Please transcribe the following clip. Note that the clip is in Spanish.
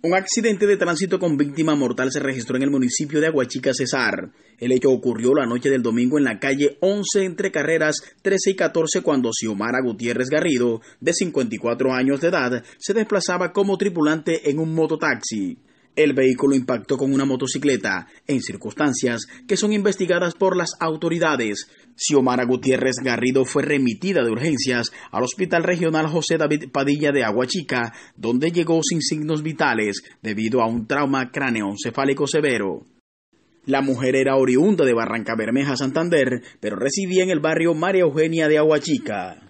Un accidente de tránsito con víctima mortal se registró en el municipio de Aguachica Cesar. El hecho ocurrió la noche del domingo en la calle 11 entre carreras 13 y 14 cuando Xiomara Gutiérrez Garrido, de 54 años de edad, se desplazaba como tripulante en un mototaxi. El vehículo impactó con una motocicleta en circunstancias que son investigadas por las autoridades. Xiomara Gutiérrez Garrido fue remitida de urgencias al Hospital Regional José David Padilla de Aguachica, donde llegó sin signos vitales debido a un trauma cráneoencefálico severo. La mujer era oriunda de Barranca Bermeja, Santander, pero residía en el barrio María Eugenia de Aguachica.